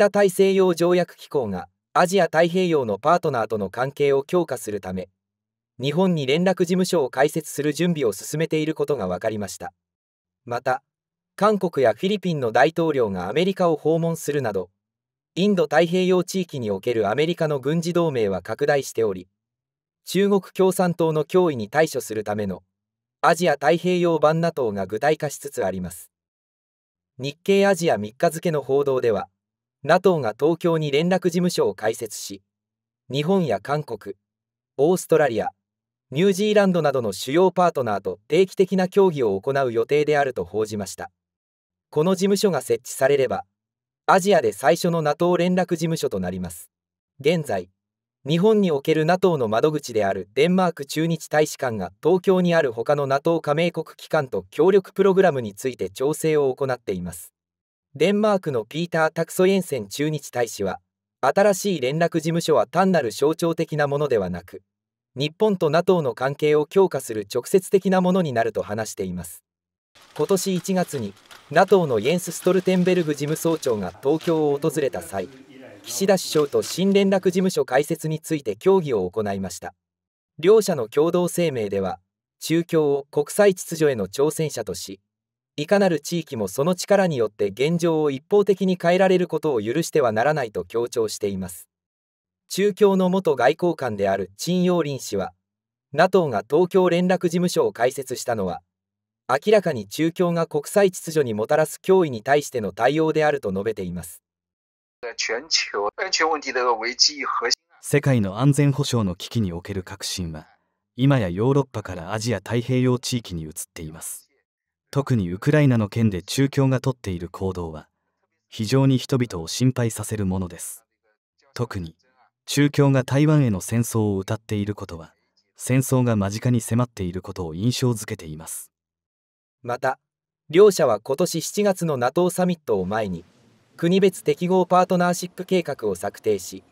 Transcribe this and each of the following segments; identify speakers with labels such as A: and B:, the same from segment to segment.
A: 北大西洋条約機構がアジア太平洋のパートナーとの関係を強化するため日本に連絡事務所を開設する準備を進めていることが分かりましたまた韓国やフィリピンの大統領がアメリカを訪問するなどインド太平洋地域におけるアメリカの軍事同盟は拡大しており中国共産党の脅威に対処するためのアジア太平洋版 NATO が具体化しつつあります日経アジア3日付の報道では NATO が東京に連絡事務所を開設し、日本や韓国、オーストラリア、ニュージーランドなどの主要パートナーと定期的な協議を行う予定であると報じました。この事務所が設置されれば、アジアで最初の NATO 連絡事務所となります。現在、日本における NATO の窓口であるデンマーク駐日大使館が東京にある他の NATO 加盟国機関と協力プログラムについて調整を行っています。デンマークのピーター・タクソエンセン駐日大使は、新しい連絡事務所は単なる象徴的なものではなく、日本と NATO の関係を強化する直接的なものになると話しています。今年1月に NATO のイエンス・ストルテンベルグ事務総長が東京を訪れた際、岸田首相と新連絡事務所開設について協議を行いました。両者の共同声明では、中共を国際秩序への挑戦者とし、いかなる地域もその力によって現状を一方的に変えられることを許してはならないと強調しています。中共の元外交官である陳陽林氏は、NATO が東京連絡事務所を開設したのは、明らかに中共が国際秩序にもたらす脅威に対しての対応であると述べています。
B: 世界の安全保障の危機における革新は、
A: 今やヨーロッパからアジア太平洋地域に移っています。特にウクライナの件で中共がとっている行動は非常に人々を心配させるものです特に中共が台湾への戦争を謳っていることは戦争が間近に迫っていることを印象づけていますまた両者は今年7月の NATO サミットを前に国別適合パートナーシップ計画を策定し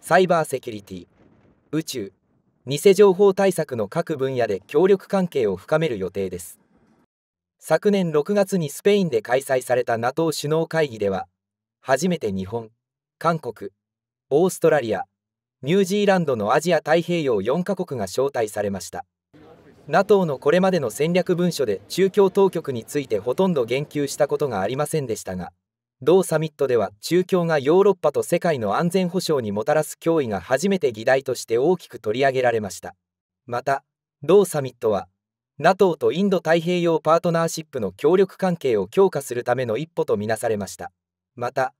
A: サイバーセキュリティ宇宙偽情報対策の各分野で協力関係を深める予定です昨年6月にスペインで開催された NATO 首脳会議では初めて日本韓国オーストラリアニュージーランドのアジア太平洋4カ国が招待されました NATO のこれまでの戦略文書で中共当局についてほとんど言及したことがありませんでしたが同サミットでは中共がヨーロッパと世界の安全保障にもたらす脅威が初めて議題として大きく取り上げられましたまた同サミットは NATO とインド太平洋パートナーシップの協力関係を強化するための一歩とみなされましたまた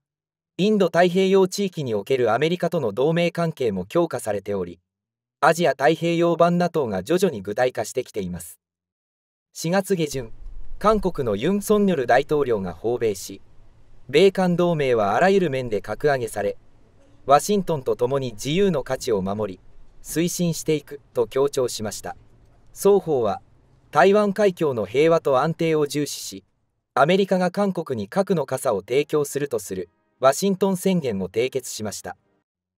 A: インド太平洋地域におけるアメリカとの同盟関係も強化されておりアジア太平洋版 NATO が徐々に具体化してきています4月下旬韓国のユン・ソンニョル大統領が訪米し米韓同盟はあらゆる面で格上げされワシントンと共に自由の価値を守り推進していくと強調しました双方は台湾海峡の平和と安定を重視し、アメリカが韓国に核の傘を提供するとするワシントン宣言を締結しました。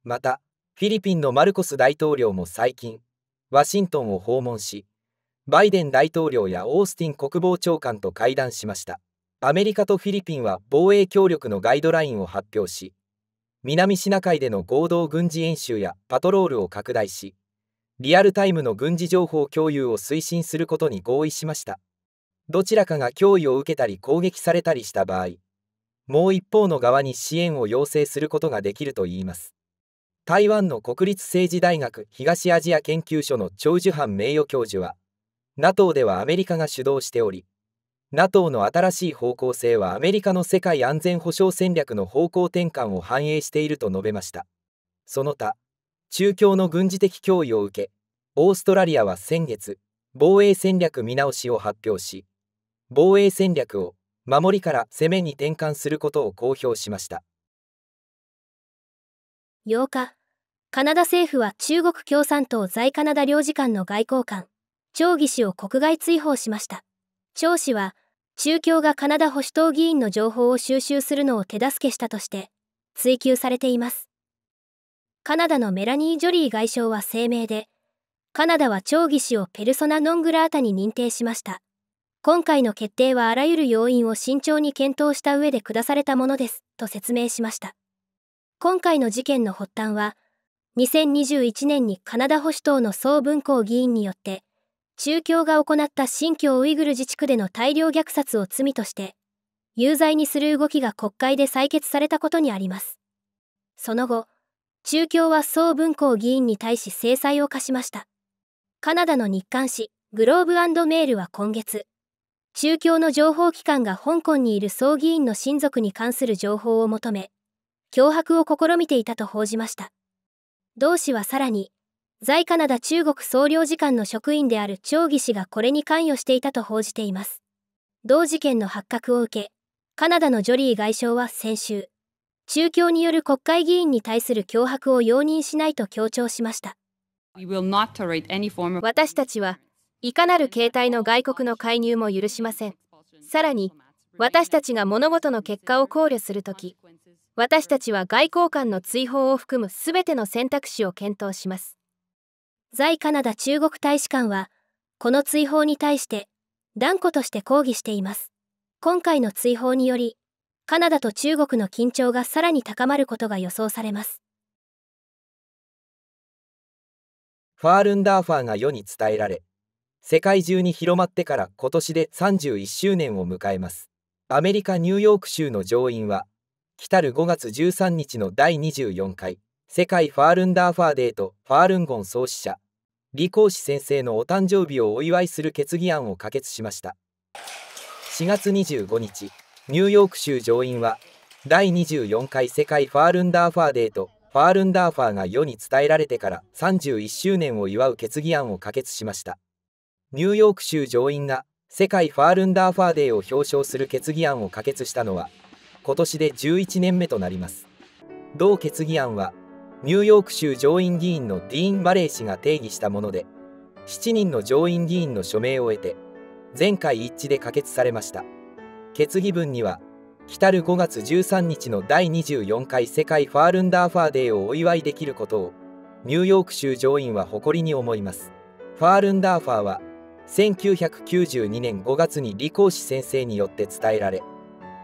A: また、フィリピンのマルコス大統領も最近、ワシントンを訪問し、バイデン大統領やオースティン国防長官と会談しました。アメリカとフィリピンは防衛協力のガイドラインを発表し、南シナ海での合同軍事演習やパトロールを拡大し、リアルタイムの軍事情報共有を推進することに合意しました。どちらかが脅威を受けたり攻撃されたりした場合、もう一方の側に支援を要請することができるといいます。台湾の国立政治大学東アジア研究所の長寿藩名誉教授は、NATO ではアメリカが主導しており、NATO の新しい方向性はアメリカの世界安全保障戦略の方向転換を反映していると述べました。その他、中共の軍事的脅威を受けオーストラリアは先月防衛戦略見直しを発表し防衛戦略を守りから攻めに転換することを公表しました
C: 8日カナダ政府は中国共産党在カナダ領事館の外交官張義氏を国外追放しました張氏は中共がカナダ保守党議員の情報を収集するのを手助けしたとして追及されていますカナダのメラニー・ジョリー外相は声明で、カナダは長義氏をペルソナ・ノングラータに認定しました。今回の決定はあらゆる要因を慎重に検討した上で下されたものです、と説明しました。今回の事件の発端は、2021年にカナダ保守党の総文校議員によって、中共が行った新疆ウイグル自治区での大量虐殺を罪として、有罪にする動きが国会で採決されたことにあります。その後、中共は総文公議員に対し制裁を課しました。カナダの日刊紙、グローブメールは今月、中共の情報機関が香港にいる総議員の親族に関する情報を求め、脅迫を試みていたと報じました。同氏はさらに、在カナダ中国総領事館の職員である張義氏がこれに関与していたと報じています。同事件の発覚を受け、カナダのジョリー外相は先週、中共による国会議員に対する脅迫を容認しないと強調しました私たちはいかなる形態の外国の介入も許しませんさらに私たちが物事の結果を考慮するとき私たちは外交官の追放を含むすべての選択肢を検討します在カナダ中国大使館はこの追放に対して断固として抗議しています今回の追放によりカナダと中国の緊張がさらに高まることが予想されます
A: ファールンダーファーが世に伝えられ世界中に広まってから今年で31周年を迎えますアメリカ・ニューヨーク州の上院は来る5月13日の第24回世界ファールンダーファーデーとファールンゴン創始者李光氏先生のお誕生日をお祝いする決議案を可決しました4月25日ニューヨーク州上院は、第24回世界ファールンダーファーデーとファールンダーファーが世に伝えられてから31周年を祝う決議案を可決しました。ニューヨーク州上院が世界ファールンダーファーデーを表彰する決議案を可決したのは、今年で11年目となります。同決議案は、ニューヨーク州上院議員のディーン・バレー氏が定義したもので、7人の上院議員の署名を得て、全会一致で可決されました。決議文には来る5月13日の第24回世界ファールンダーファーデーをお祝いできることをニューヨーク州上院は誇りに思いますファールンダーファーは1992年5月に李光氏先生によって伝えられ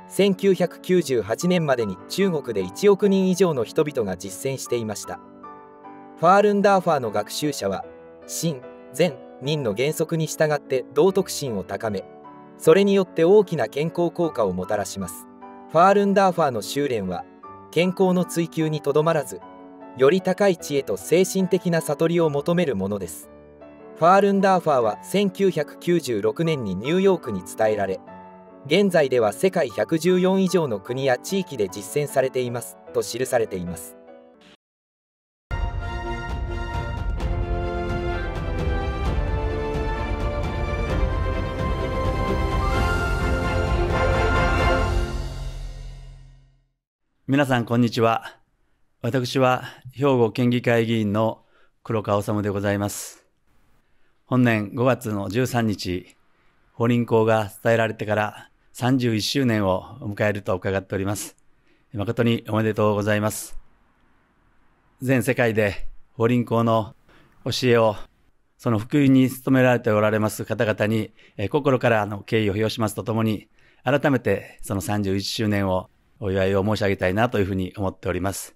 A: 1998年までに中国で1億人以上の人々が実践していましたファールンダーファーの学習者は「真・善」「人の原則に従って道徳心を高めそれによって大きな健康効果をもたらしますファールンダーファーの修練は健康の追求にとどまらずより高い知恵と精神的な悟りを求めるものですファールンダーファーは1996年にニューヨークに伝えられ現在では世界114以上の国や地域で実践されていますと記されています
B: 皆さん、こんにちは。私は、兵庫県議会議員の黒川治でございます。本年5月の13日、法輪功が伝えられてから31周年を迎えると伺っております。誠におめでとうございます。全世界で法輪功の教えを、その福音に努められておられます方々に、え心からの敬意を表しますとともに、改めてその31周年をお祝いを申し上げたいなというふうに思っております。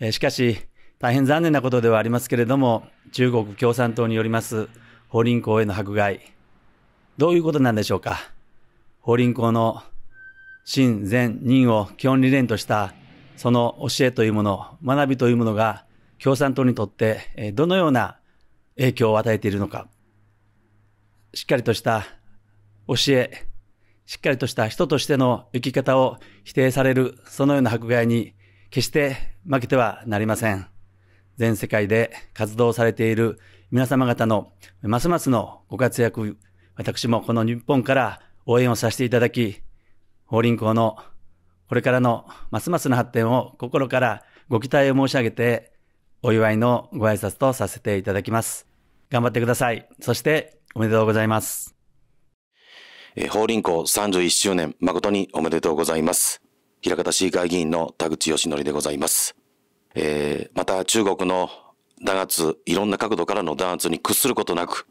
B: えしかし、大変残念なことではありますけれども、中国共産党によります法輪功への迫害、どういうことなんでしょうか。法輪功の真善任を基本理念としたその教えというもの、学びというものが共産党にとってどのような影響を与えているのか、しっかりとした教え、しっかりとした人としての生き方を否定される、そのような迫害に決して負けてはなりません。全世界で活動されている皆様方のますますのご活躍、私もこの日本から応援をさせていただき、法輪校のこれからのますますの発展を心からご期待を申し上げて、お祝いのご挨拶とさせていただきます。頑張ってください。そして、おめでとうございます。え法輪功31周年、誠におめでとうございます。平方市議会議員の田口義則でございます。えー、また中国の弾圧、いろんな角度からの弾圧に屈することなく、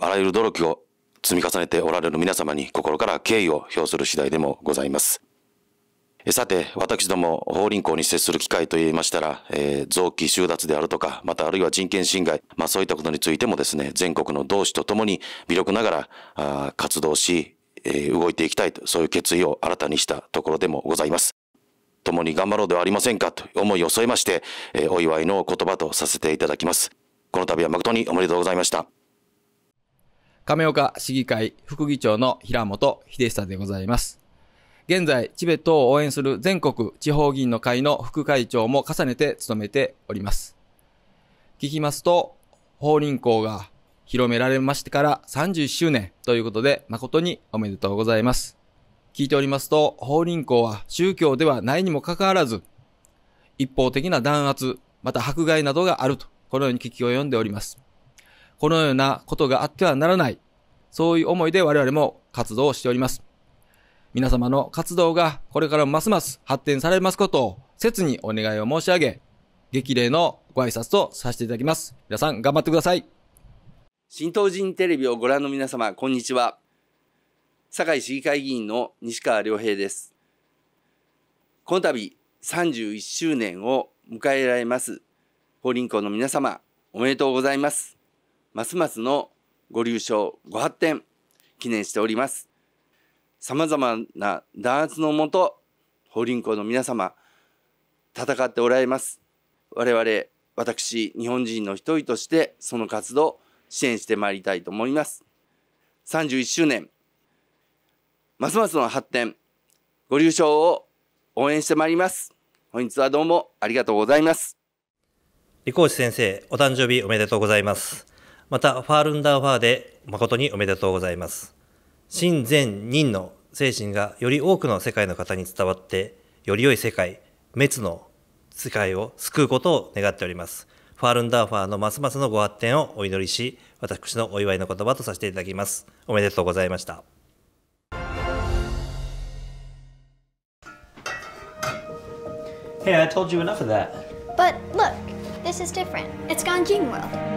B: あらゆる努力を積み重ねておられる皆様に心から敬意を表する次第でもございます。さて、私ども、法輪功に接する機会といいましたら、えー、臓器収奪であるとか、またあるいは人権侵害、まあそういったことについてもですね、全国の同志とともに、微力ながら、あ活動し、え動いていきたいと、そういう決意を新たにしたところでもございます。共に頑張ろうではありませんかと思いを添えまして、えお祝いの言葉とさせていただきます。この度は誠におめでとうございました。
A: 亀岡市議会副議長の平本秀久でございます。現在、チベットを応援する全国地方議員の会の副会長も重ねて務めております。聞きますと、法輪功が広められましてから31周年ということで誠におめでとうございます。聞いておりますと、法輪功は宗教ではないにもかかわらず、一方的な弾圧、また迫害などがあると、このように聞き及んでおります。このようなことがあってはならない、そういう思いで我々も活動をしております。皆様の活動がこれからもますます発展されますことを切にお願いを申し上げ、激励のご挨拶とさせていただきます。皆さん頑張ってください。新東
B: 人テレビをご覧の皆様、こんにちは。堺市議会議員の西川良平です。この度、31周年を迎えられます、法輪功の皆様、おめでとうございます。ますますのご流暢、ご発展、記念しております。様々な弾圧のもと、法輪功の皆様、戦っておられます。我々、私、日本人の一人として、その活動、支援してまいりたいと思います。31周年、ますますの発展、ご流暢を応援してまいります。本日はどうもありがとうございます。李光先生、お誕生日おめでとうございます。また、ファールンダーファーで誠におめでとうございます。真善人の精神がより多くの世界の方に伝わって、より良い世界、滅の世界を救うことを願っております。ファールンダーファーのますますのご発展をお祈りし、私のお祝いの言葉とさせていただきます。おめでとうございました。Hey, I told you enough of that.
A: But look, this is different. It's Ganjing World.